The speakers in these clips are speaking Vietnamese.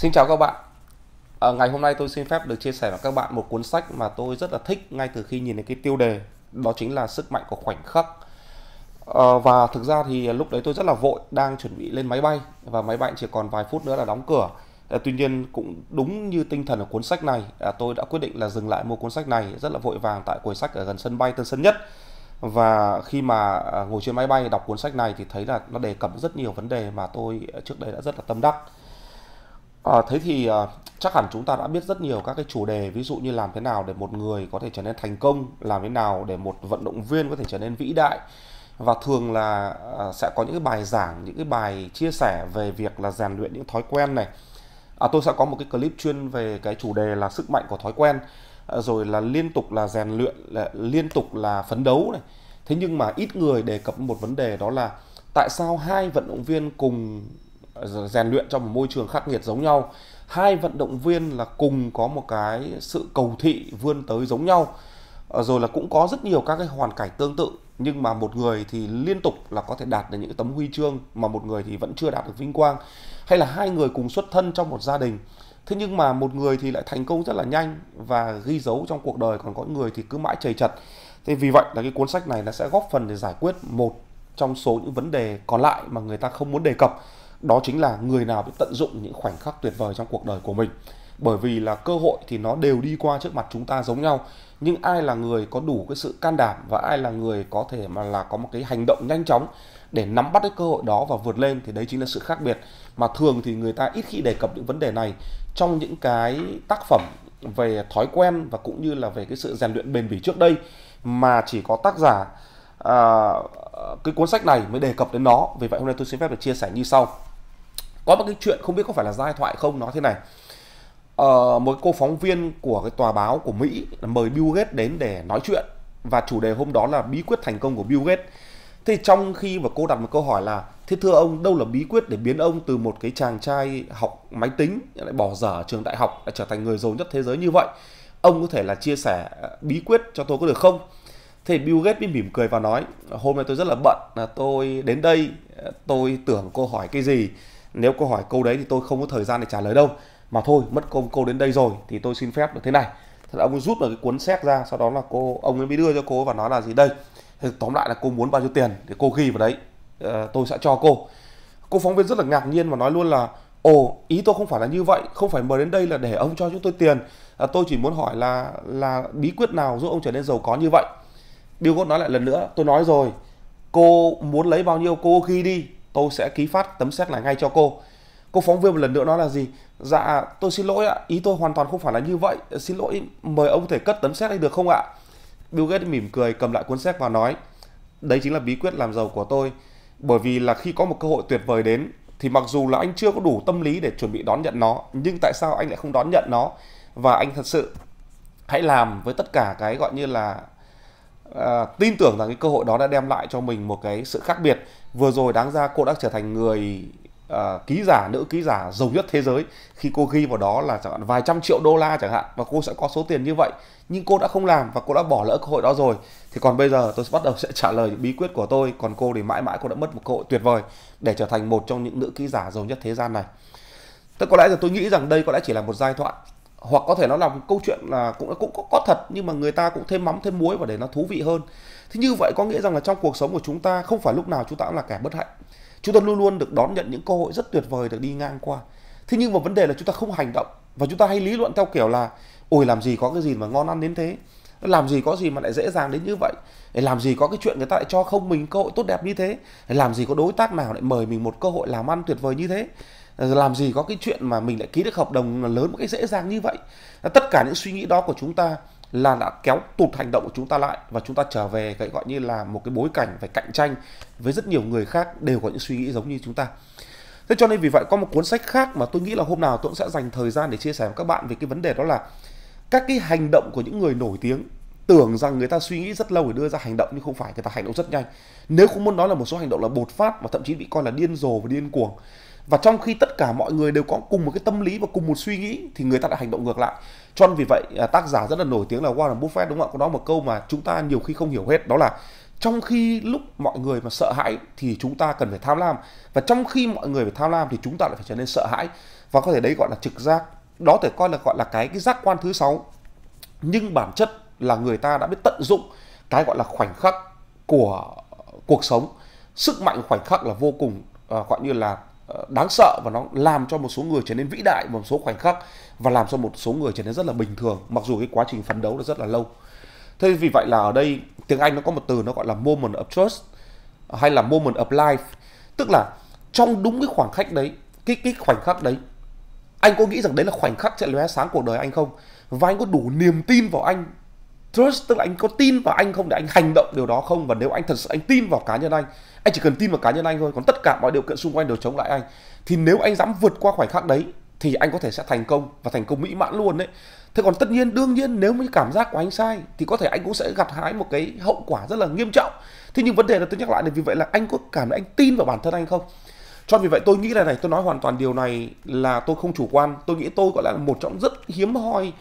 Xin chào các bạn à, Ngày hôm nay tôi xin phép được chia sẻ với các bạn một cuốn sách mà tôi rất là thích ngay từ khi nhìn thấy cái tiêu đề Đó chính là Sức mạnh của khoảnh khắc à, Và thực ra thì lúc đấy tôi rất là vội đang chuẩn bị lên máy bay Và máy bay chỉ còn vài phút nữa là đóng cửa à, Tuy nhiên cũng đúng như tinh thần của cuốn sách này à, Tôi đã quyết định là dừng lại mua cuốn sách này rất là vội vàng tại quầy sách ở gần sân bay Tân Sơn Nhất và khi mà à, ngồi trên máy bay đọc cuốn sách này thì thấy là nó đề cập rất nhiều vấn đề mà tôi trước đây đã rất là tâm đắc À, thế thì à, chắc hẳn chúng ta đã biết rất nhiều các cái chủ đề ví dụ như làm thế nào để một người có thể trở nên thành công, làm thế nào để một vận động viên có thể trở nên vĩ đại và thường là à, sẽ có những cái bài giảng, những cái bài chia sẻ về việc là rèn luyện những thói quen này. À, tôi sẽ có một cái clip chuyên về cái chủ đề là sức mạnh của thói quen à, rồi là liên tục là rèn luyện là liên tục là phấn đấu này. Thế nhưng mà ít người đề cập một vấn đề đó là tại sao hai vận động viên cùng rèn luyện trong một môi trường khắc nghiệt giống nhau hai vận động viên là cùng có một cái sự cầu thị vươn tới giống nhau ờ, rồi là cũng có rất nhiều các cái hoàn cảnh tương tự nhưng mà một người thì liên tục là có thể đạt được những tấm huy chương mà một người thì vẫn chưa đạt được vinh quang hay là hai người cùng xuất thân trong một gia đình thế nhưng mà một người thì lại thành công rất là nhanh và ghi dấu trong cuộc đời còn có người thì cứ mãi chầy chật thế vì vậy là cái cuốn sách này nó sẽ góp phần để giải quyết một trong số những vấn đề còn lại mà người ta không muốn đề cập đó chính là người nào biết tận dụng những khoảnh khắc tuyệt vời trong cuộc đời của mình bởi vì là cơ hội thì nó đều đi qua trước mặt chúng ta giống nhau nhưng ai là người có đủ cái sự can đảm và ai là người có thể mà là có một cái hành động nhanh chóng để nắm bắt cái cơ hội đó và vượt lên thì đấy chính là sự khác biệt mà thường thì người ta ít khi đề cập những vấn đề này trong những cái tác phẩm về thói quen và cũng như là về cái sự rèn luyện bền bỉ trước đây mà chỉ có tác giả à, cái cuốn sách này mới đề cập đến nó vì vậy hôm nay tôi xin phép được chia sẻ như sau có một cái chuyện không biết có phải là giai thoại không nó thế này uh, một cô phóng viên của cái tòa báo của Mỹ mời Bill Gates đến để nói chuyện và chủ đề hôm đó là bí quyết thành công của Bill Gates. Thế trong khi mà cô đặt một câu hỏi là thế thưa ông đâu là bí quyết để biến ông từ một cái chàng trai học máy tính lại bỏ dở trường đại học lại trở thành người giàu nhất thế giới như vậy ông có thể là chia sẻ ờ, bí quyết cho tôi có được không? Thế Bill Gates mới mỉm cười và nói hôm nay tôi rất là bận là tôi đến đây ờ, tôi tưởng cô hỏi cái gì nếu câu hỏi câu đấy thì tôi không có thời gian để trả lời đâu mà thôi mất công cô đến đây rồi thì tôi xin phép được thế này thế là ông rút được cái cuốn xét ra sau đó là cô ông ấy mới đưa cho cô và nói là gì đây thì tóm lại là cô muốn bao nhiêu tiền thì cô ghi vào đấy à, tôi sẽ cho cô cô phóng viên rất là ngạc nhiên và nói luôn là ồ ý tôi không phải là như vậy không phải mời đến đây là để ông cho chúng tôi tiền à, tôi chỉ muốn hỏi là là bí quyết nào giúp ông trở nên giàu có như vậy Bill Gates nói lại lần nữa tôi nói rồi cô muốn lấy bao nhiêu cô ghi đi tôi sẽ ký phát tấm xét này ngay cho cô cô phóng viên một lần nữa nói là gì dạ tôi xin lỗi ạ ý tôi hoàn toàn không phải là như vậy xin lỗi mời ông có thể cất tấm xét đi được không ạ Bill Gates mỉm cười cầm lại cuốn xét và nói đấy chính là bí quyết làm giàu của tôi bởi vì là khi có một cơ hội tuyệt vời đến thì mặc dù là anh chưa có đủ tâm lý để chuẩn bị đón nhận nó nhưng tại sao anh lại không đón nhận nó và anh thật sự hãy làm với tất cả cái gọi như là à, tin tưởng rằng cái cơ hội đó đã đem lại cho mình một cái sự khác biệt vừa rồi đáng ra cô đã trở thành người uh, ký giả nữ ký giả giàu nhất thế giới khi cô ghi vào đó là chẳng hạn vài trăm triệu đô la chẳng hạn và cô sẽ có số tiền như vậy nhưng cô đã không làm và cô đã bỏ lỡ cơ hội đó rồi thì còn bây giờ tôi sẽ bắt đầu sẽ trả lời những bí quyết của tôi còn cô thì mãi mãi cô đã mất một cơ hội tuyệt vời để trở thành một trong những nữ ký giả giàu nhất thế gian này tôi có lẽ là tôi nghĩ rằng đây có lẽ chỉ là một giai thoại hoặc có thể nó là một câu chuyện là cũng cũng có, có thật nhưng mà người ta cũng thêm mắm thêm muối và để nó thú vị hơn thế như vậy có nghĩa rằng là trong cuộc sống của chúng ta không phải lúc nào chúng ta cũng là kẻ bất hạnh chúng ta luôn luôn được đón nhận những cơ hội rất tuyệt vời được đi ngang qua thế nhưng mà vấn đề là chúng ta không hành động và chúng ta hay lý luận theo kiểu là ôi làm gì có cái gì mà ngon ăn đến thế làm gì có gì mà lại dễ dàng đến như vậy làm gì có cái chuyện người ta lại cho không mình cơ hội tốt đẹp như thế làm gì có đối tác nào lại mời mình một cơ hội làm ăn tuyệt vời như thế làm gì có cái chuyện mà mình lại ký được hợp đồng lớn một cách dễ dàng như vậy tất cả những suy nghĩ đó của chúng ta là đã kéo tụt hành động của chúng ta lại và chúng ta trở về cái gọi như là một cái bối cảnh phải cạnh tranh với rất nhiều người khác đều có những suy nghĩ giống như chúng ta thế cho nên vì vậy có một cuốn sách khác mà tôi nghĩ là hôm nào tôi cũng sẽ dành thời gian để chia sẻ với các bạn về cái vấn đề đó là các cái hành động của những người nổi tiếng tưởng rằng người ta suy nghĩ rất lâu để đưa ra hành động nhưng không phải người ta hành động rất nhanh nếu không muốn nói là một số hành động là bột phát và thậm chí bị coi là điên rồ và điên cuồng và trong khi tất cả mọi người đều có cùng một cái tâm lý và cùng một suy nghĩ thì người ta lại hành động ngược lại cho nên vì vậy à, tác giả rất là nổi tiếng là Warren Buffett đúng không ạ có đó một câu mà chúng ta nhiều khi không hiểu hết đó là trong khi lúc mọi người mà sợ hãi thì chúng ta cần phải tham lam và trong khi mọi người phải tham lam thì chúng ta lại phải trở nên sợ hãi và có thể đấy gọi là trực giác đó thể coi là gọi là cái cái giác quan thứ sáu nhưng bản chất là người ta đã biết tận dụng cái gọi là khoảnh khắc của cuộc sống sức mạnh khoảnh khắc là vô cùng uh, gọi như là Ờ, đáng sợ và nó làm cho một số người trở nên vĩ đại một số khoảnh khắc và làm cho một số người trở nên rất là bình thường mặc dù cái quá trình phấn đấu nó rất là lâu thế vì vậy là ở đây tiếng anh nó có một từ nó gọi là moment of trust hay là moment of life tức là trong đúng cái khoảng khắc đấy cái cái khoảnh khắc đấy anh có nghĩ rằng đấy là khoảnh khắc sẽ lóe sáng cuộc đời anh không và anh có đủ niềm tin vào anh trust tức là anh có tin vào anh không để anh hành động điều đó không và nếu anh thật sự anh tin vào cá nhân anh anh chỉ cần tin vào cá nhân anh thôi còn tất cả mọi điều kiện xung quanh đều chống lại anh thì nếu anh dám vượt qua khoảnh khắc đấy thì anh có thể sẽ thành công và thành công mỹ mãn luôn đấy thế còn tất nhiên đương nhiên nếu như cảm giác của anh sai thì có thể anh cũng sẽ gặt hái một cái hậu quả rất là nghiêm trọng thế nhưng vấn đề là tôi nhắc lại là vì vậy là anh có cảm thấy anh tin vào bản thân anh không cho vì vậy tôi nghĩ là này tôi nói hoàn toàn điều này là tôi không chủ quan tôi nghĩ tôi gọi là một trong rất hiếm hoi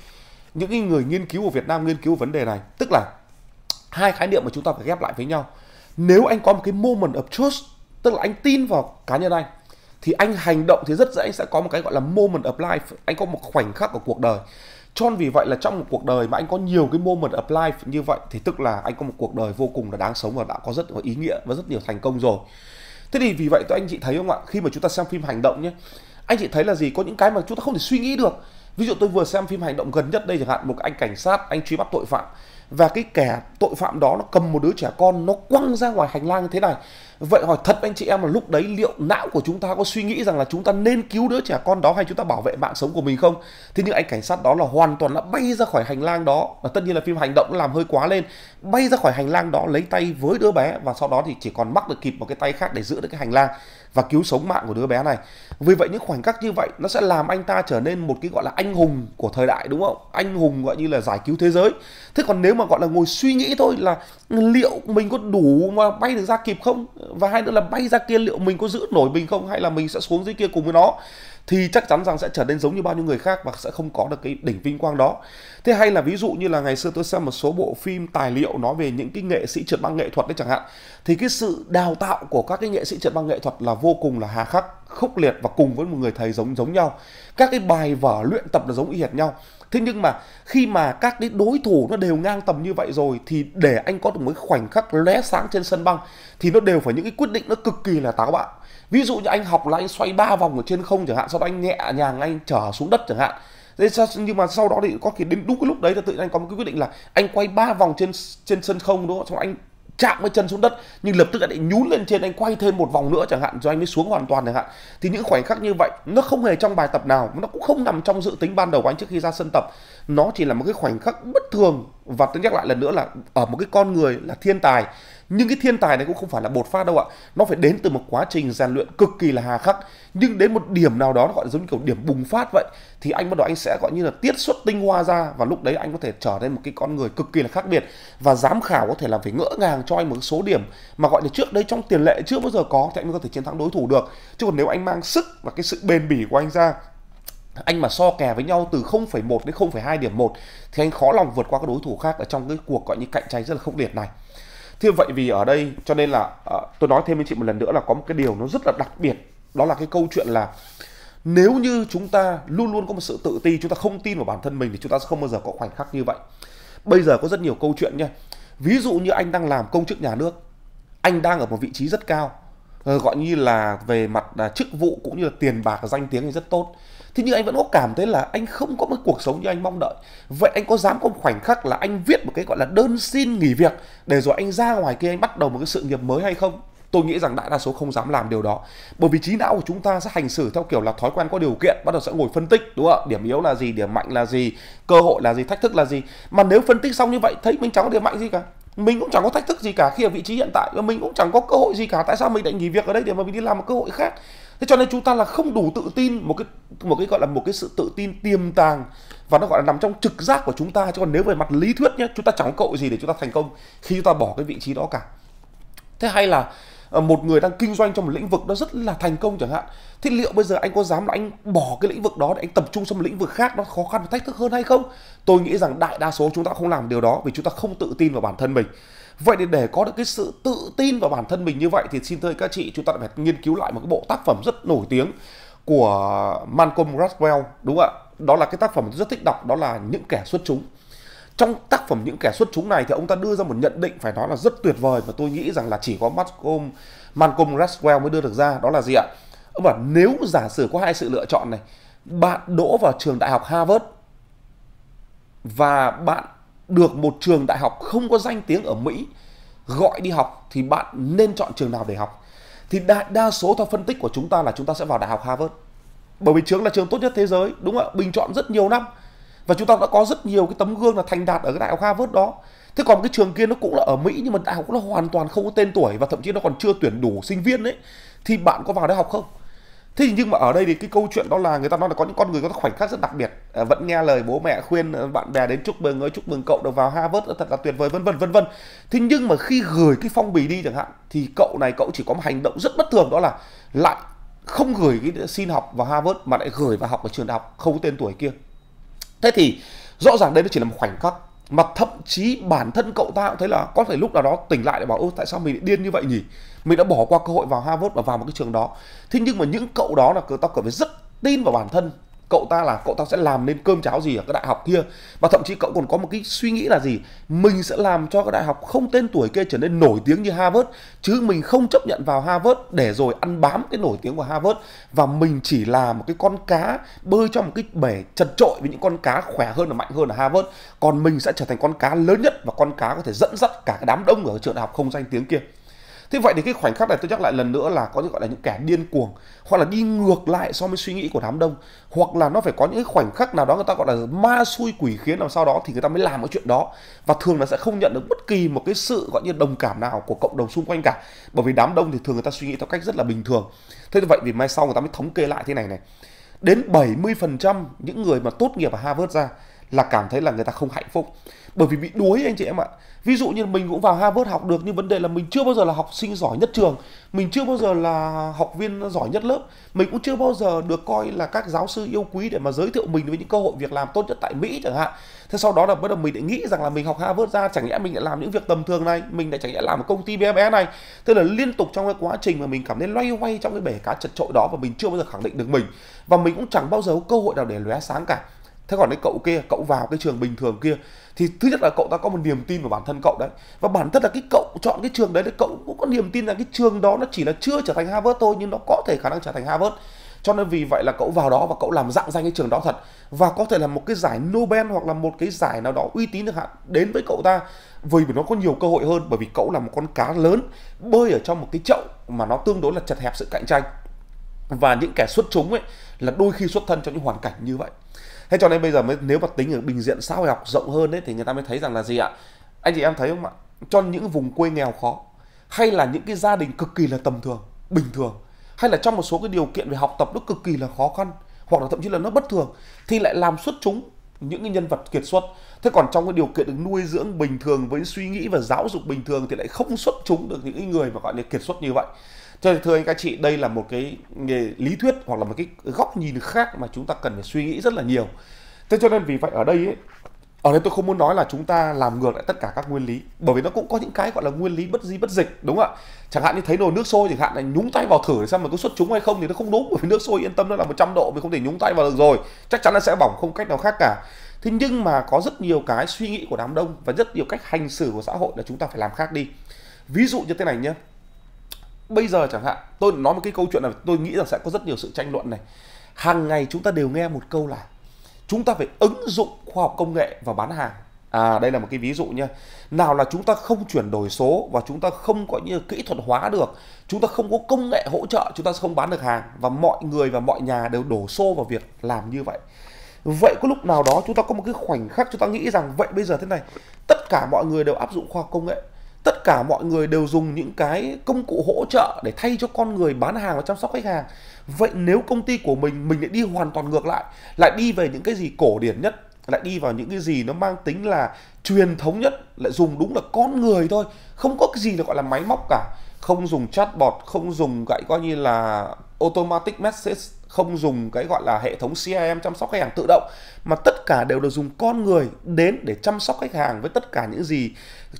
những người nghiên cứu của Việt Nam nghiên cứu vấn đề này tức là hai khái niệm mà chúng ta phải ghép lại với nhau nếu anh có một cái moment of trust tức là anh tin vào cá nhân anh thì anh hành động thì rất dễ anh sẽ có một cái gọi là moment of life anh có một khoảnh khắc của cuộc đời cho vì vậy là trong một cuộc đời mà anh có nhiều cái moment of life như vậy thì tức là anh có một cuộc đời vô cùng là đáng sống và đã có rất nhiều ý nghĩa và rất nhiều thành công rồi thế thì vì vậy tôi anh chị thấy không ạ khi mà chúng ta xem phim hành động nhé anh chị thấy là gì có những cái mà chúng ta không thể suy nghĩ được ví dụ tôi vừa xem phim hành động gần nhất đây chẳng hạn một anh cảnh sát anh truy bắt tội phạm và cái kẻ tội phạm đó nó cầm một đứa trẻ con nó quăng ra ngoài hành lang như thế này vậy hỏi thật anh chị em là lúc đấy liệu não của chúng ta có suy nghĩ rằng là chúng ta nên cứu đứa trẻ con đó hay chúng ta bảo vệ mạng sống của mình không thế nhưng anh cảnh sát đó là hoàn toàn đã bay ra khỏi hành lang đó và tất nhiên là phim hành động làm hơi quá lên bay ra khỏi hành lang đó lấy tay với đứa bé và sau đó thì chỉ còn mắc được kịp một cái tay khác để giữ được cái hành lang và cứu sống mạng của đứa bé này. Vì vậy những khoảnh khắc như vậy nó sẽ làm anh ta trở nên một cái gọi là anh hùng của thời đại đúng không? Anh hùng gọi như là giải cứu thế giới. Thế còn nếu mà gọi là ngồi suy nghĩ thôi là liệu mình có đủ mà bay được ra kịp không? Và hai nữa là bay ra kia liệu mình có giữ nổi mình không hay là mình sẽ xuống dưới kia cùng với nó? thì chắc chắn rằng sẽ trở nên giống như bao nhiêu người khác và sẽ không có được cái đỉnh vinh quang đó thế hay là ví dụ như là ngày xưa tôi xem một số bộ phim tài liệu nói về những cái nghệ sĩ trượt băng nghệ thuật đấy chẳng hạn thì cái sự đào tạo của các cái nghệ sĩ trượt băng nghệ thuật là vô cùng là hà khắc khốc liệt và cùng với một người thầy giống giống nhau các cái bài vở luyện tập là giống y hệt nhau thế nhưng mà khi mà các cái đối thủ nó đều ngang tầm như vậy rồi thì để anh có được một khoảnh khắc lóe sáng trên sân băng thì nó đều phải những cái quyết định nó cực kỳ là táo bạo ví dụ như anh học là anh xoay ba vòng ở trên không chẳng hạn sau đó anh nhẹ nhàng anh trở xuống đất chẳng hạn thế nhưng mà sau đó thì có khi đến đúng cái lúc đấy là tự nhiên anh có một cái quyết định là anh quay ba vòng trên trên sân không đúng không xong anh chạm với chân xuống đất nhưng lập tức lại nhún lên trên anh quay thêm một vòng nữa chẳng hạn rồi anh mới xuống hoàn toàn chẳng hạn thì những khoảnh khắc như vậy nó không hề trong bài tập nào nó cũng không nằm trong dự tính ban đầu của anh trước khi ra sân tập nó chỉ là một cái khoảnh khắc bất thường và tôi nhắc lại lần nữa là ở một cái con người là thiên tài nhưng cái thiên tài này cũng không phải là bột phát đâu ạ nó phải đến từ một quá trình rèn luyện cực kỳ là hà khắc nhưng đến một điểm nào đó nó gọi là giống như kiểu điểm bùng phát vậy thì anh bắt đầu anh sẽ gọi như là tiết xuất tinh hoa ra và lúc đấy anh có thể trở nên một cái con người cực kỳ là khác biệt và giám khảo có thể là phải ngỡ ngàng cho anh một số điểm mà gọi là trước đây trong tiền lệ chưa bao giờ có thì anh mới có thể chiến thắng đối thủ được chứ còn nếu anh mang sức và cái sự bền bỉ của anh ra anh mà so kè với nhau từ 0,1 đến 0,2 điểm 1 thì anh khó lòng vượt qua các đối thủ khác ở trong cái cuộc gọi như cạnh tranh rất là khốc liệt này Thế vậy vì ở đây cho nên là uh, tôi nói thêm với chị một lần nữa là có một cái điều nó rất là đặc biệt đó là cái câu chuyện là nếu như chúng ta luôn luôn có một sự tự ti chúng ta không tin vào bản thân mình thì chúng ta sẽ không bao giờ có khoảnh khắc như vậy bây giờ có rất nhiều câu chuyện nha ví dụ như anh đang làm công chức nhà nước anh đang ở một vị trí rất cao ờ, gọi như là về mặt à, chức vụ cũng như là tiền bạc danh tiếng thì rất tốt thế nhưng anh vẫn có cảm thấy là anh không có một cuộc sống như anh mong đợi vậy anh có dám có một khoảnh khắc là anh viết một cái gọi là đơn xin nghỉ việc để rồi anh ra ngoài kia anh bắt đầu một cái sự nghiệp mới hay không tôi nghĩ rằng đại đa số không dám làm điều đó bởi vì trí não của chúng ta sẽ hành xử theo kiểu là thói quen có điều kiện bắt đầu sẽ ngồi phân tích đúng không ạ điểm yếu là gì điểm mạnh là gì cơ hội là gì thách thức là gì mà nếu phân tích xong như vậy thấy mình chẳng có điểm mạnh gì cả mình cũng chẳng có thách thức gì cả khi ở vị trí hiện tại và mình cũng chẳng có cơ hội gì cả tại sao mình lại nghỉ việc ở đây để mà mình đi làm một cơ hội khác thế cho nên chúng ta là không đủ tự tin một cái một cái gọi là một cái sự tự tin tiềm tàng và nó gọi là nằm trong trực giác của chúng ta chứ còn nếu về mặt lý thuyết nhé chúng ta chẳng có cậu gì để chúng ta thành công khi chúng ta bỏ cái vị trí đó cả thế hay là ờ, một người đang kinh doanh trong một lĩnh vực nó rất là thành công chẳng hạn thế liệu bây giờ anh có dám là anh bỏ cái lĩnh vực đó để anh tập trung sang một lĩnh vực khác nó khó khăn và thách thức hơn hay không tôi nghĩ rằng đại đa số chúng ta không làm điều đó vì chúng ta không tự tin vào bản thân mình vậy thì để có được cái sự tự tin vào bản thân mình như vậy thì xin thưa các chị chúng ta phải nghiên cứu lại một cái bộ tác phẩm rất nổi tiếng của Malcolm Gladwell đúng không ạ đó là cái tác phẩm rất thích đọc đó là những kẻ xuất chúng trong tác phẩm những kẻ xuất chúng này thì ông ta đưa ra một nhận định phải nói là rất tuyệt vời và tôi nghĩ rằng là chỉ có Malcolm Malcolm Gladwell mới đưa được ra đó là gì ạ ông bảo nếu giả sử có hai sự lựa chọn này bạn đỗ vào trường đại học Harvard và bạn được một trường đại học không có danh tiếng ở Mỹ gọi đi học thì bạn nên chọn trường nào để học thì đại đa số theo phân tích của chúng ta là chúng ta sẽ vào đại học Harvard bởi vì trường là trường tốt nhất thế giới đúng không ạ bình chọn rất nhiều năm và chúng ta đã có rất nhiều cái tấm gương là thành đạt ở cái đại học Harvard đó thế còn cái trường kia nó cũng là ở Mỹ nhưng mà đại học nó hoàn toàn không có tên tuổi và thậm chí nó còn chưa tuyển đủ sinh viên đấy thì bạn có vào đại học không thế nhưng mà ở đây thì cái câu chuyện đó là người ta nói là có những con người có khoảnh khắc rất đặc biệt ờ, vẫn nghe lời bố mẹ khuyên ờ, bạn bè đến chúc mừng ơi chúc mừng cậu được vào Harvard ờ, thật là tuyệt vời vân vân vân vân thế nhưng mà khi gửi cái phong bì đi chẳng hạn thì cậu này cậu chỉ có một hành động rất bất thường đó là lại không gửi cái xin học vào Harvard mà lại gửi vào học ở trường đại học không có tên tuổi kia thế thì rõ ràng đây nó chỉ là một khoảnh khắc mà thậm chí bản thân cậu ta cũng thấy là có thể lúc nào đó tỉnh lại để bảo ô tại sao mình điên như vậy nhỉ mình đã bỏ qua cơ hội vào Harvard và vào một cái trường đó thế nhưng mà những cậu đó là tao cần phải rất tin vào bản thân cậu ta là cậu ta sẽ làm nên cơm cháo gì ở cái đại học kia và thậm chí cậu còn có một cái suy nghĩ là gì mình sẽ làm cho cái đại học không tên tuổi kia trở nên nổi tiếng như Harvard chứ mình không chấp nhận vào Harvard để rồi ăn bám cái nổi tiếng của Harvard và mình chỉ là một cái con cá bơi trong một cái bể chật trội với những con cá khỏe hơn và mạnh hơn ở Harvard còn mình sẽ trở thành con cá lớn nhất và con cá có thể dẫn dắt cả cái đám đông ở trường đại học không danh tiếng kia thế vậy thì cái khoảnh khắc này tôi nhắc lại lần nữa là có những gọi là những kẻ điên cuồng hoặc là đi ngược lại so với suy nghĩ của đám đông hoặc là nó phải có những khoảnh khắc nào đó người ta gọi là ma xui quỷ khiến làm sau đó thì người ta mới làm cái chuyện đó và thường là sẽ không nhận được bất kỳ một cái sự gọi như đồng cảm nào của cộng đồng xung quanh cả bởi vì đám đông thì thường người ta suy nghĩ theo cách rất là bình thường thế vậy vì mai sau người ta mới thống kê lại thế này này đến 70% những người mà tốt nghiệp ở Harvard ra là cảm thấy là người ta không hạnh phúc bởi vì bị đuối anh chị em ạ ví dụ như mình cũng vào Harvard học được nhưng vấn đề là mình chưa bao giờ là học sinh giỏi nhất trường mình chưa bao giờ là học viên giỏi nhất lớp mình cũng chưa bao giờ được coi là các giáo sư yêu quý để mà giới thiệu mình với những cơ hội việc làm tốt nhất tại Mỹ chẳng hạn thế sau đó là bắt đầu mình lại nghĩ rằng là mình học Harvard ra chẳng lẽ mình lại làm những việc tầm thường này mình lại chẳng lẽ làm một công ty BMS e này thế là liên tục trong cái quá trình mà mình cảm thấy loay hoay trong cái bể cá chật trội đó và mình chưa bao giờ khẳng định được mình và mình cũng chẳng bao giờ có cơ hội nào để lóe sáng cả thế còn cái cậu kia cậu vào cái trường bình thường kia thì thứ nhất là cậu ta có một niềm tin vào bản thân cậu đấy và bản thân là cái cậu chọn cái trường đấy thì cậu cũng có niềm tin là cái trường đó nó chỉ là chưa trở thành Harvard thôi nhưng nó có thể khả năng trở thành Harvard cho nên vì vậy là cậu vào đó và cậu làm dạng danh cái trường đó thật và có thể là một cái giải Nobel hoặc là một cái giải nào đó uy tín được hạn đến với cậu ta vì nó có nhiều cơ hội hơn bởi vì cậu là một con cá lớn bơi ở trong một cái chậu mà nó tương đối là chật hẹp sự cạnh tranh và những kẻ xuất chúng ấy là đôi khi xuất thân trong những hoàn cảnh như vậy thế cho nên bây giờ mới nếu mà tính ở bình diện xã hội học rộng hơn đấy thì người ta mới thấy rằng là gì ạ anh chị em thấy không ạ cho những vùng quê nghèo khó hay là những cái gia đình cực kỳ là tầm thường bình thường hay là trong một số cái điều kiện về học tập nó cực kỳ là khó khăn hoặc là thậm chí là nó bất thường thì lại làm xuất chúng những cái nhân vật kiệt xuất thế còn trong cái điều kiện được nuôi dưỡng bình thường với suy nghĩ và giáo dục bình thường thì lại không xuất chúng được những cái người mà gọi là kiệt xuất như vậy cho nên thưa anh các chị đây là một cái lý thuyết hoặc là một cái góc nhìn khác mà chúng ta cần phải suy nghĩ rất là nhiều thế cho nên vì vậy ở đây ấy, ở đây tôi không muốn nói là chúng ta làm ngược lại tất cả các nguyên lý bởi vì nó cũng có những cái gọi là nguyên lý bất di bất dịch đúng không ạ chẳng hạn như thấy nồi nước sôi chẳng hạn là nhúng tay vào thử để xem mà có xuất chúng hay không thì nó không đúng bởi vì nước sôi yên tâm nó là 100 độ mình không thể nhúng tay vào được rồi chắc chắn nó sẽ bỏng không cách nào khác cả thế nhưng mà có rất nhiều cái suy nghĩ của đám đông và rất nhiều cách hành xử của xã hội là chúng ta phải làm khác đi ví dụ như thế này nhé bây giờ chẳng hạn tôi nói một cái câu chuyện là tôi nghĩ rằng sẽ có rất nhiều sự tranh luận này hàng ngày chúng ta đều nghe một câu là chúng ta phải ứng dụng khoa học công nghệ vào bán hàng à đây là một cái ví dụ nha nào là chúng ta không chuyển đổi số và chúng ta không có như kỹ thuật hóa được chúng ta không có công nghệ hỗ trợ chúng ta sẽ không bán được hàng và mọi người và mọi nhà đều đổ xô vào việc làm như vậy vậy có lúc nào đó chúng ta có một cái khoảnh khắc chúng ta nghĩ rằng vậy bây giờ thế này tất cả mọi người đều áp dụng khoa học công nghệ tất cả mọi người đều dùng những cái công cụ hỗ trợ để thay cho con người bán hàng và chăm sóc khách hàng vậy nếu công ty của mình mình lại đi hoàn toàn ngược lại lại đi về những cái gì cổ điển nhất lại đi vào những cái gì nó mang tính là truyền thống nhất lại dùng đúng là con người thôi không có cái gì là gọi là máy móc cả không dùng chatbot không dùng gọi coi như là automatic message không dùng cái gọi là hệ thống CRM chăm sóc khách hàng tự động mà tất cả đều được dùng con người đến để chăm sóc khách hàng với tất cả những gì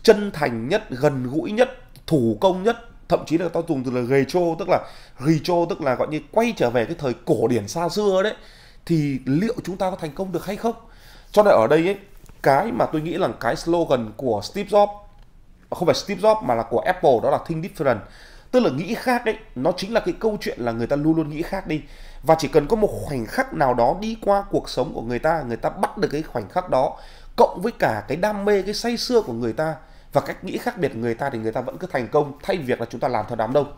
chân thành nhất, gần gũi nhất, thủ công nhất, thậm chí là tao dùng từ là retro tức là retro tức là gọi như quay trở về cái thời cổ điển xa xưa đấy thì liệu chúng ta có thành công được hay không? Cho nên ở đây ấy, cái mà tôi nghĩ là cái slogan của Steve Jobs không phải Steve Jobs mà là của Apple đó là Think Different tức là nghĩ khác ấy nó chính là cái câu chuyện là người ta luôn luôn nghĩ khác đi và chỉ cần có một khoảnh khắc nào đó đi qua cuộc sống của người ta người ta bắt được cái khoảnh khắc đó cộng với cả cái đam mê cái say sưa của người ta và cách nghĩ khác biệt người ta thì người ta vẫn cứ thành công thay việc là chúng ta làm theo đám đông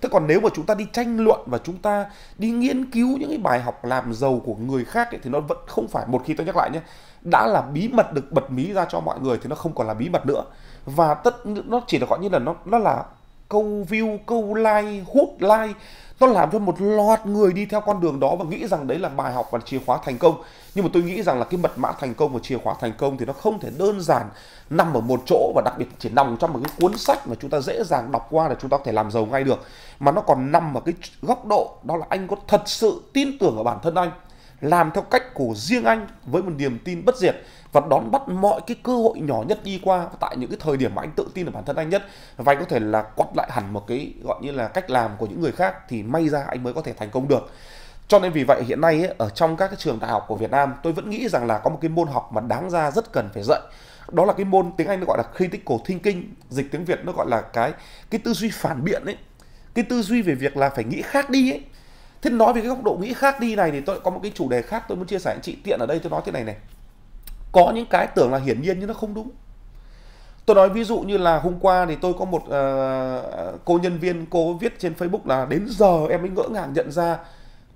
thế còn nếu mà chúng ta đi tranh luận và chúng ta đi nghiên cứu những cái bài học làm giàu của người khác ấy, thì nó vẫn không phải một khi tôi nhắc lại nhé đã là bí mật được bật mí ra cho mọi người thì nó không còn là bí mật nữa và tất nó chỉ là gọi như là nó nó là câu view câu like hút like nó làm cho một loạt người đi theo con đường đó và nghĩ rằng đấy là bài học và chìa khóa thành công nhưng mà tôi nghĩ rằng là cái mật mã thành công và chìa khóa thành công thì nó không thể đơn giản nằm ở một chỗ và đặc biệt chỉ nằm trong một cái cuốn sách mà chúng ta dễ dàng đọc qua để chúng ta có thể làm giàu ngay được mà nó còn nằm ở cái góc độ đó là anh có thật sự tin tưởng ở bản thân anh làm theo cách của riêng anh với một niềm tin bất diệt và đón bắt mọi cái cơ hội nhỏ nhất đi qua tại những cái thời điểm mà anh tự tin ở bản thân anh nhất và anh có thể là quật lại hẳn một cái gọi như là cách làm của những người khác thì may ra anh mới có thể thành công được cho nên vì vậy hiện nay ấy, ở trong các cái trường đại học của Việt Nam tôi vẫn nghĩ rằng là có một cái môn học mà đáng ra rất cần phải dạy đó là cái môn tiếng Anh nó gọi là critical thinking dịch tiếng Việt nó gọi là cái cái tư duy phản biện ấy cái tư duy về việc là phải nghĩ khác đi ấy thế nói về cái góc độ nghĩ khác đi này thì tôi có một cái chủ đề khác tôi muốn chia sẻ anh chị tiện ở đây tôi nói thế này này có những cái tưởng là hiển nhiên nhưng nó không đúng tôi nói ví dụ như là hôm qua thì tôi có một uh, cô nhân viên cô viết trên facebook là đến giờ em mới ngỡ ngàng nhận ra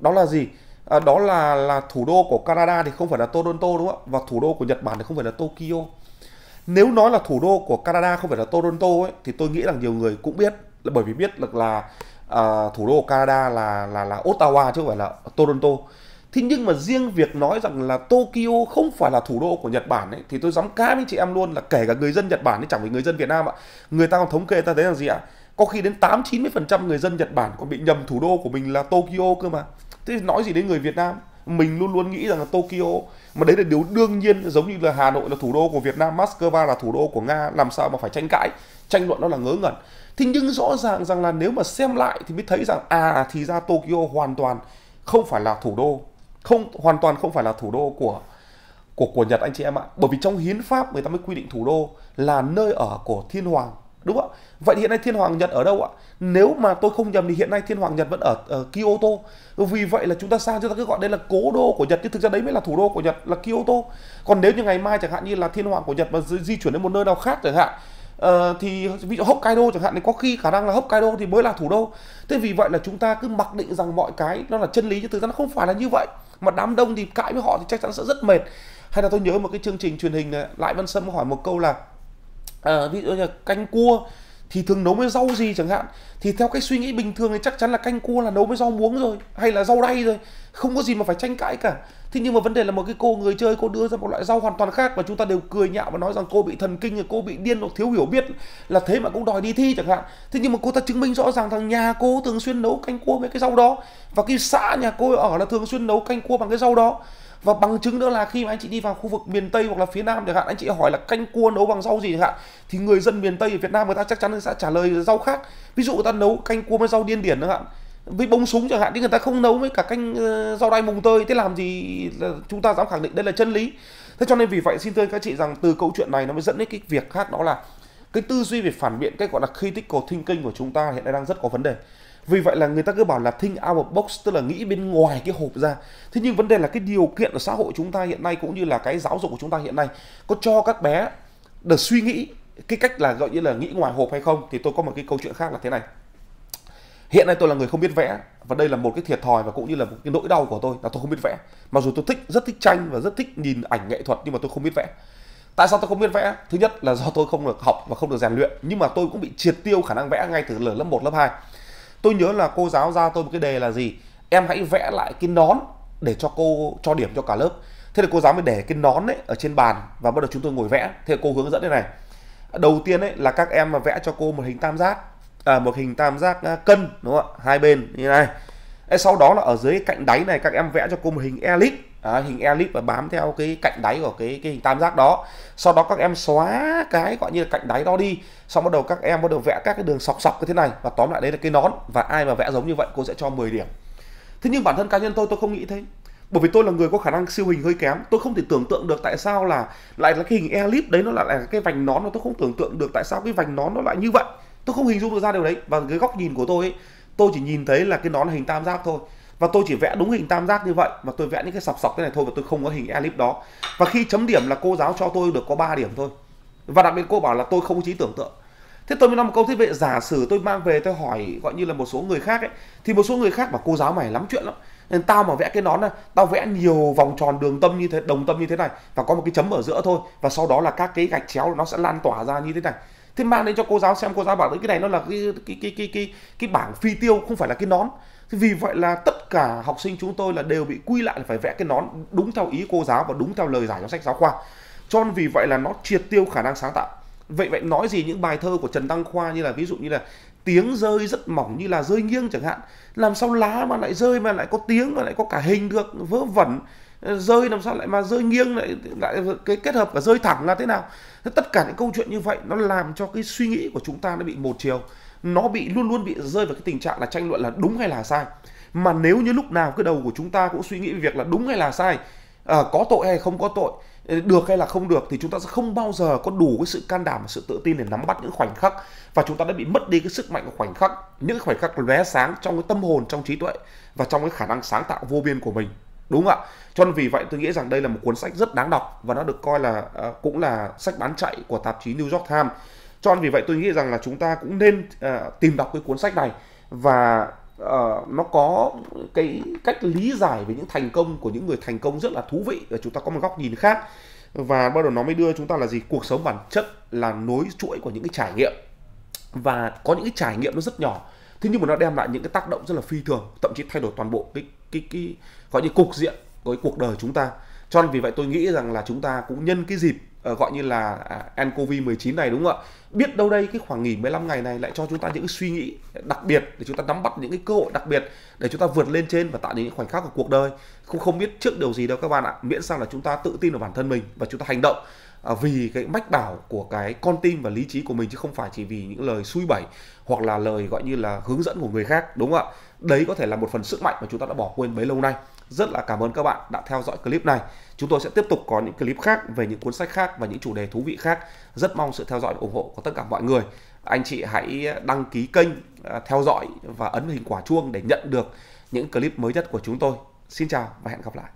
đó là gì à, đó là là thủ đô của canada thì không phải là toronto đúng không ạ và thủ đô của nhật bản thì không phải là tokyo nếu nói là thủ đô của canada không phải là toronto ấy, thì tôi nghĩ là nhiều người cũng biết là bởi vì biết được là uh, thủ đô Canada là là là Ottawa chứ không phải là Toronto thế nhưng mà riêng việc nói rằng là Tokyo không phải là thủ đô của Nhật Bản ấy thì tôi dám cá với chị em luôn là kể cả người dân Nhật Bản ấy chẳng phải người dân Việt Nam ạ người ta còn thống kê ta thấy là gì ạ có khi đến 8 90% người dân Nhật Bản còn bị nhầm thủ đô của mình là Tokyo cơ mà thế nói gì đến người Việt Nam mình luôn luôn nghĩ rằng là Tokyo mà đấy là điều đương nhiên giống như là Hà Nội là thủ đô của Việt Nam, Moscow là thủ đô của Nga làm sao mà phải tranh cãi tranh luận nó là ngớ ngẩn thì nhưng rõ ràng rằng là nếu mà xem lại thì mới thấy rằng à thì ra Tokyo hoàn toàn không phải là thủ đô không hoàn toàn không phải là thủ đô của của của Nhật anh chị em ạ bởi vì trong hiến pháp người ta mới quy định thủ đô là nơi ở của thiên hoàng đúng không ạ vậy hiện nay thiên hoàng nhật ở đâu ạ nếu mà tôi không nhầm thì hiện nay thiên hoàng nhật vẫn ở, ở kyoto vì vậy là chúng ta sang chúng ta cứ gọi đây là cố đô của nhật chứ thực ra đấy mới là thủ đô của nhật là kyoto còn nếu như ngày mai chẳng hạn như là thiên hoàng của nhật mà di chuyển đến một nơi nào khác chẳng hạn uh, thì ví dụ Hokkaido chẳng hạn thì có khi khả năng là Hokkaido thì mới là thủ đô thế vì vậy là chúng ta cứ mặc định rằng mọi cái nó là chân lý chứ thực ra nó không phải là như vậy mà đám đông thì cãi với họ thì chắc chắn sẽ rất mệt hay là tôi nhớ một cái chương trình truyền hình này, lại văn sâm hỏi một câu là uh, ví dụ như canh cua thì thường nấu với rau gì chẳng hạn thì theo cái suy nghĩ bình thường thì chắc chắn là canh cua là nấu với rau muống rồi hay là rau đay rồi không có gì mà phải tranh cãi cả thế nhưng mà vấn đề là một cái cô người chơi cô đưa ra một loại rau hoàn toàn khác và chúng ta đều cười nhạo và nói rằng cô bị thần kinh rồi cô bị điên hoặc thiếu hiểu biết là thế mà cũng đòi đi thi chẳng hạn thế nhưng mà cô ta chứng minh rõ ràng thằng nhà cô thường xuyên nấu canh cua với cái rau đó và cái xã nhà cô ở là thường xuyên nấu canh cua bằng cái rau đó và bằng chứng nữa là khi mà anh chị đi vào khu vực miền tây hoặc là phía nam chẳng hạn anh chị hỏi là canh cua nấu bằng rau gì chẳng hạn thì người dân miền tây ở việt nam người ta chắc chắn sẽ trả lời rau khác ví dụ người ta nấu canh cua với rau điên điển chẳng hạn với bông súng chẳng hạn thì người ta không nấu với cả canh ờ, rau đay mùng tơi thế làm gì là chúng ta dám khẳng định đây là chân lý thế cho nên vì vậy xin thưa các chị rằng từ câu chuyện này nó mới dẫn đến cái việc khác đó là cái tư duy về phản biện cái gọi là critical thinking của chúng ta hiện nay đang rất có vấn đề vì vậy là người ta cứ bảo là think out of box tức là nghĩ bên ngoài cái hộp ra thế nhưng vấn đề là cái điều kiện ở xã hội chúng ta hiện nay cũng như là cái giáo dục của chúng ta hiện nay có cho các bé được suy nghĩ cái cách là gọi như là nghĩ ngoài hộp hay không thì tôi có một cái câu chuyện khác là thế này hiện nay tôi là người không biết vẽ và đây là một cái thiệt thòi và cũng như là một cái nỗi đau của tôi là tôi không biết vẽ mặc dù tôi thích rất thích tranh và rất thích nhìn ảnh nghệ thuật nhưng mà tôi không biết vẽ tại sao tôi không biết vẽ thứ nhất là do tôi không được học và không được rèn luyện nhưng mà tôi cũng bị triệt tiêu khả năng vẽ ngay từ lớp 1, lớp 2 tôi nhớ là cô giáo ra tôi một cái đề là gì em hãy vẽ lại cái nón để cho cô cho điểm cho cả lớp thế là cô giáo mới để cái nón ấy ở trên bàn và bắt đầu chúng tôi ngồi vẽ thế là cô hướng dẫn thế này đầu tiên ấy là các em mà vẽ cho cô một hình tam giác à, một hình tam giác à, cân đúng không ạ hai bên như này sau đó là ở dưới cạnh đáy này các em vẽ cho cô một hình elip à, hình elip và bám theo cái cạnh đáy của cái cái hình tam giác đó sau đó các em xóa cái gọi như là cạnh đáy đó đi xong bắt đầu các em bắt đầu vẽ các cái đường sọc sọc như thế này và tóm lại đấy là cái nón và ai mà vẽ giống như vậy cô sẽ cho 10 điểm thế nhưng bản thân cá nhân tôi tôi không nghĩ thế bởi vì tôi là người có khả năng siêu hình hơi kém tôi không thể tưởng tượng được tại sao là lại là cái hình elip đấy nó lại là cái vành nón mà tôi không tưởng tượng được tại sao cái vành nón nó lại như vậy tôi không hình dung được ra điều đấy và cái góc nhìn của tôi ấy, tôi chỉ nhìn thấy là cái nón là hình tam giác thôi và tôi chỉ vẽ đúng hình tam giác như vậy và tôi vẽ những cái sọc sọc thế này thôi và tôi không có hình elip đó và khi chấm điểm là cô giáo cho tôi được có 3 điểm thôi và đặc biệt cô bảo là tôi không có trí tưởng tượng thế tôi mới nói một câu thế vậy giả sử tôi mang về tôi hỏi gọi như là một số người khác ấy thì một số người khác bảo cô giáo mày lắm chuyện lắm nên tao mà vẽ cái nón này tao vẽ nhiều vòng tròn đường tâm như thế đồng tâm như thế này và có một cái chấm ở giữa thôi và sau đó là các cái gạch chéo nó sẽ lan tỏa ra như thế này thế mang đến cho cô giáo xem cô giáo bảo đấy cái này nó là cái cái cái cái cái cái bảng phi tiêu không phải là cái nón thế vì vậy là tất cả học sinh chúng tôi là đều bị quy lại là phải vẽ cái nón đúng theo ý cô giáo và đúng theo lời giải trong sách giáo khoa cho nên vì vậy là nó triệt tiêu khả năng sáng tạo vậy vậy nói gì những bài thơ của trần đăng khoa như là ví dụ như là tiếng rơi rất mỏng như là rơi nghiêng chẳng hạn làm sao lá mà lại rơi mà lại có tiếng mà lại có cả hình được vớ vẩn rơi làm sao lại mà rơi nghiêng lại lại cái kết hợp cả rơi thẳng là thế nào thế tất cả những câu chuyện như vậy nó làm cho cái suy nghĩ của chúng ta nó bị một chiều nó bị luôn luôn bị rơi vào cái tình trạng là tranh luận là đúng hay là sai mà nếu như lúc nào cái đầu của chúng ta cũng suy nghĩ về việc là đúng hay là sai à, có tội hay không có tội ờ, được hay là không được thì chúng ta sẽ không bao giờ có đủ cái sự can đảm và sự tự tin để nắm bắt những khoảnh khắc và chúng ta đã bị mất đi cái sức mạnh của khoảnh khắc những khoảnh khắc lóe sáng trong cái tâm hồn trong trí tuệ và trong cái khả năng sáng tạo vô biên của mình đúng không ạ cho nên vì vậy tôi nghĩ rằng đây là một cuốn sách rất đáng đọc và nó được coi là uh, cũng là sách bán chạy của tạp chí New York Times cho nên vì vậy tôi nghĩ rằng là chúng ta cũng nên uh, tìm đọc cái cuốn sách này và uh, nó có cái cách lý giải về những thành công của những người thành công rất là thú vị và chúng ta có một góc nhìn khác và bắt đầu nó mới đưa chúng ta là gì cuộc sống bản chất là nối chuỗi của những cái trải nghiệm và có những cái trải nghiệm nó rất nhỏ thế nhưng mà nó đem lại những cái tác động rất là phi thường thậm chí thay đổi toàn bộ cái cái cái gọi như cục diện của cái cuộc đời chúng ta cho nên vì vậy tôi nghĩ rằng là chúng ta cũng nhân cái dịp ờ, gọi như là à, ncov 19 này đúng không ạ biết đâu đây cái khoảng nghỉ 15 ngày này lại cho chúng ta những cái suy nghĩ đặc biệt để chúng ta nắm bắt những cái cơ hội đặc biệt để chúng ta vượt lên trên và tạo những khoảnh khắc của cuộc đời cũng không biết trước điều gì đâu các bạn ạ miễn sao là chúng ta tự tin vào bản thân mình và chúng ta hành động À, vì cái mách bảo của cái con tim và lý trí của mình chứ không phải chỉ vì những lời suy bẩy hoặc là lời gọi như là hướng dẫn của người khác đúng không ạ đấy có thể là một phần sức mạnh mà chúng ta đã bỏ quên bấy lâu nay rất là cảm ơn các bạn đã theo dõi clip này chúng tôi sẽ tiếp tục có những clip khác về những cuốn sách khác và những chủ đề thú vị khác rất mong sự theo dõi và ủng hộ của tất cả mọi người anh chị hãy đăng ký kênh à, theo dõi và ấn hình quả chuông để nhận được những clip mới nhất của chúng tôi xin chào và hẹn gặp lại